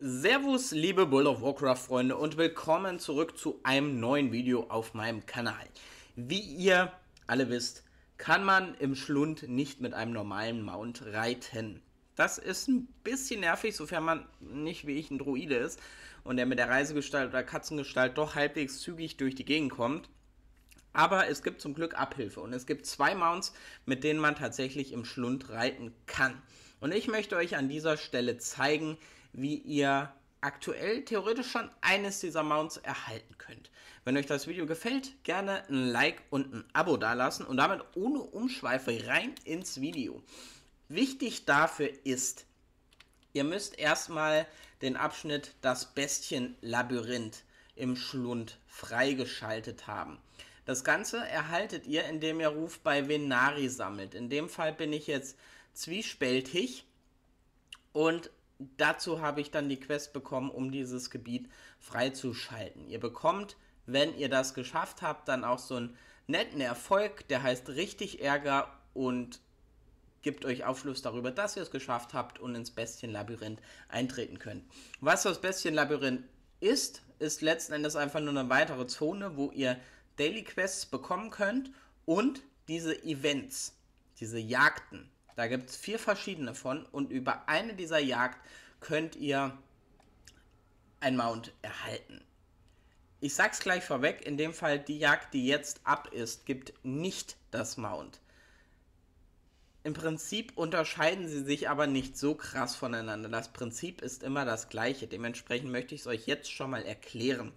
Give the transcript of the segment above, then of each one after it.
Servus, liebe World of Warcraft-Freunde und willkommen zurück zu einem neuen Video auf meinem Kanal. Wie ihr alle wisst, kann man im Schlund nicht mit einem normalen Mount reiten. Das ist ein bisschen nervig, sofern man nicht wie ich ein Druide ist und der mit der Reisegestalt oder Katzengestalt doch halbwegs zügig durch die Gegend kommt. Aber es gibt zum Glück Abhilfe und es gibt zwei Mounts, mit denen man tatsächlich im Schlund reiten kann. Und ich möchte euch an dieser Stelle zeigen, wie ihr aktuell theoretisch schon eines dieser Mounts erhalten könnt. Wenn euch das Video gefällt, gerne ein Like und ein Abo dalassen und damit ohne Umschweife rein ins Video. Wichtig dafür ist, ihr müsst erstmal den Abschnitt Das Bestien-Labyrinth im Schlund freigeschaltet haben. Das Ganze erhaltet ihr, indem ihr Ruf bei Venari sammelt. In dem Fall bin ich jetzt zwiespältig. Und dazu habe ich dann die Quest bekommen, um dieses Gebiet freizuschalten. Ihr bekommt, wenn ihr das geschafft habt, dann auch so einen netten Erfolg, der heißt richtig Ärger und gibt euch Aufschluss darüber, dass ihr es geschafft habt und ins Bestienlabyrinth eintreten könnt. Was das Bestienlabyrinth ist, ist letzten Endes einfach nur eine weitere Zone, wo ihr Daily Quests bekommen könnt und diese Events, diese Jagden, da gibt es vier verschiedene von und über eine dieser Jagd könnt ihr ein Mount erhalten. Ich sag's gleich vorweg, in dem Fall die Jagd, die jetzt ab ist, gibt nicht das Mount. Im Prinzip unterscheiden sie sich aber nicht so krass voneinander. Das Prinzip ist immer das gleiche. Dementsprechend möchte ich es euch jetzt schon mal erklären.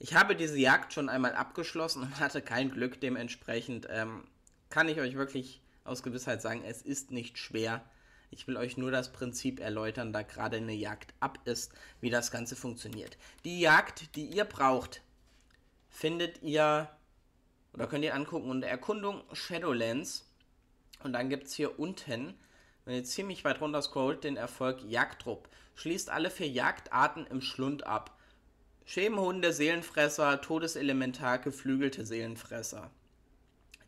Ich habe diese Jagd schon einmal abgeschlossen und hatte kein Glück. Dementsprechend ähm, kann ich euch wirklich aus Gewissheit sagen, es ist nicht schwer. Ich will euch nur das Prinzip erläutern, da gerade eine Jagd ab ist, wie das Ganze funktioniert. Die Jagd, die ihr braucht, findet ihr oder könnt ihr angucken unter Erkundung Shadowlands. Und dann gibt es hier unten, wenn ihr ziemlich weit runter scrollt, den Erfolg Jagdtrupp. Schließt alle vier Jagdarten im Schlund ab. Schemenhunde, Seelenfresser, Todeselementar, geflügelte Seelenfresser.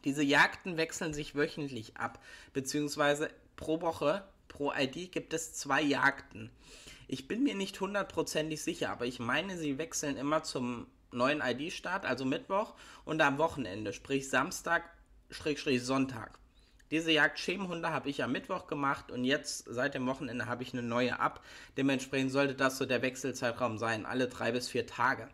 Diese Jagden wechseln sich wöchentlich ab, beziehungsweise pro Woche, pro ID gibt es zwei Jagden. Ich bin mir nicht hundertprozentig sicher, aber ich meine, sie wechseln immer zum neuen ID-Start, also Mittwoch und am Wochenende, sprich Samstag, Sonntag. Diese Jagd Schemenhunde habe ich am Mittwoch gemacht und jetzt seit dem Wochenende habe ich eine neue ab. Dementsprechend sollte das so der Wechselzeitraum sein, alle drei bis vier Tage.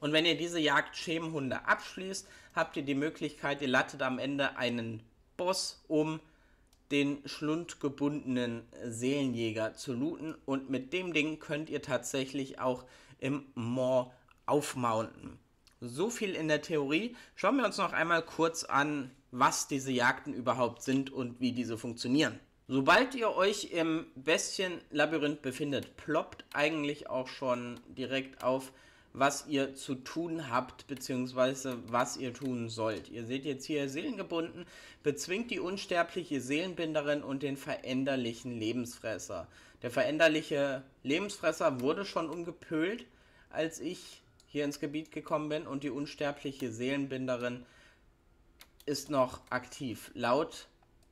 Und wenn ihr diese Jagd Schemenhunde abschließt, habt ihr die Möglichkeit, ihr lattet am Ende einen Boss um den schlundgebundenen Seelenjäger zu looten und mit dem Ding könnt ihr tatsächlich auch im Moor aufmounten. So viel in der Theorie. Schauen wir uns noch einmal kurz an, was diese Jagden überhaupt sind und wie diese funktionieren. Sobald ihr euch im bestien befindet, ploppt eigentlich auch schon direkt auf, was ihr zu tun habt, beziehungsweise was ihr tun sollt. Ihr seht jetzt hier Seelengebunden, bezwingt die unsterbliche Seelenbinderin und den veränderlichen Lebensfresser. Der veränderliche Lebensfresser wurde schon umgepölt, als ich hier ins Gebiet gekommen bin und die unsterbliche Seelenbinderin ist noch aktiv. Laut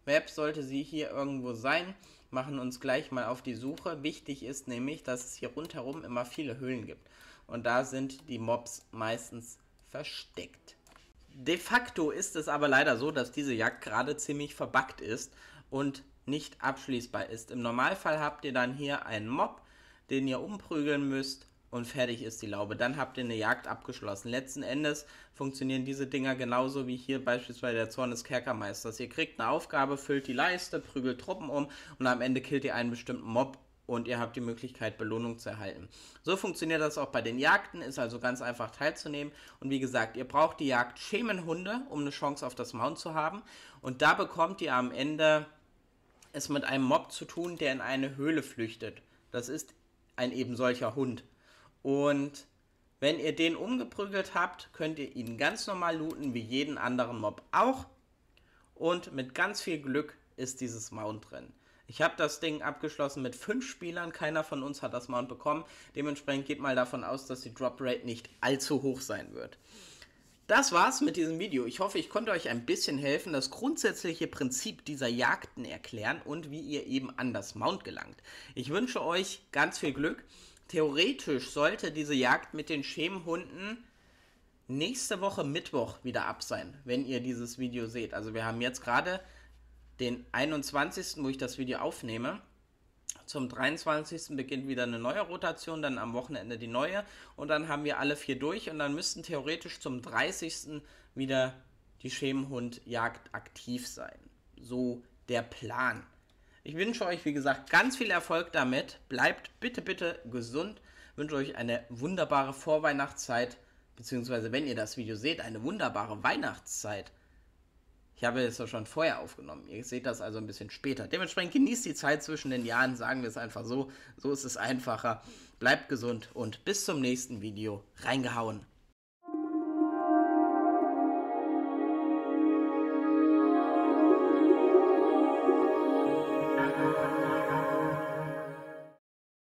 Map sollte sie hier irgendwo sein. Machen uns gleich mal auf die Suche. Wichtig ist nämlich, dass es hier rundherum immer viele Höhlen gibt und da sind die Mobs meistens versteckt. De facto ist es aber leider so, dass diese Jagd gerade ziemlich verbackt ist und nicht abschließbar ist. Im Normalfall habt ihr dann hier einen Mob, den ihr umprügeln müsst und fertig ist die Laube. Dann habt ihr eine Jagd abgeschlossen. Letzten Endes funktionieren diese Dinger genauso wie hier beispielsweise der Zorn des Kerkermeisters. Ihr kriegt eine Aufgabe, füllt die Leiste, prügelt Truppen um und am Ende killt ihr einen bestimmten Mob und ihr habt die Möglichkeit, Belohnung zu erhalten. So funktioniert das auch bei den Jagden, ist also ganz einfach teilzunehmen. Und wie gesagt, ihr braucht die Jagd Schemenhunde, um eine Chance auf das Mount zu haben. Und da bekommt ihr am Ende es mit einem Mob zu tun, der in eine Höhle flüchtet. Das ist ein eben solcher Hund. Und wenn ihr den umgeprügelt habt, könnt ihr ihn ganz normal looten, wie jeden anderen Mob auch. Und mit ganz viel Glück ist dieses Mount drin. Ich habe das Ding abgeschlossen mit fünf Spielern. Keiner von uns hat das Mount bekommen. Dementsprechend geht mal davon aus, dass die Drop Rate nicht allzu hoch sein wird. Das war's mit diesem Video. Ich hoffe, ich konnte euch ein bisschen helfen, das grundsätzliche Prinzip dieser Jagden erklären und wie ihr eben an das Mount gelangt. Ich wünsche euch ganz viel Glück. Theoretisch sollte diese Jagd mit den Schemenhunden nächste Woche Mittwoch wieder ab sein, wenn ihr dieses Video seht. Also wir haben jetzt gerade den 21., wo ich das Video aufnehme. Zum 23. beginnt wieder eine neue Rotation, dann am Wochenende die neue und dann haben wir alle vier durch und dann müssten theoretisch zum 30. wieder die Schemenhundjagd aktiv sein. So der Plan. Ich wünsche euch, wie gesagt, ganz viel Erfolg damit. Bleibt bitte, bitte gesund. Ich wünsche euch eine wunderbare Vorweihnachtszeit, beziehungsweise wenn ihr das Video seht, eine wunderbare Weihnachtszeit. Ich habe es doch schon vorher aufgenommen. Ihr seht das also ein bisschen später. Dementsprechend genießt die Zeit zwischen den Jahren, sagen wir es einfach so. So ist es einfacher. Bleibt gesund und bis zum nächsten Video. Reingehauen.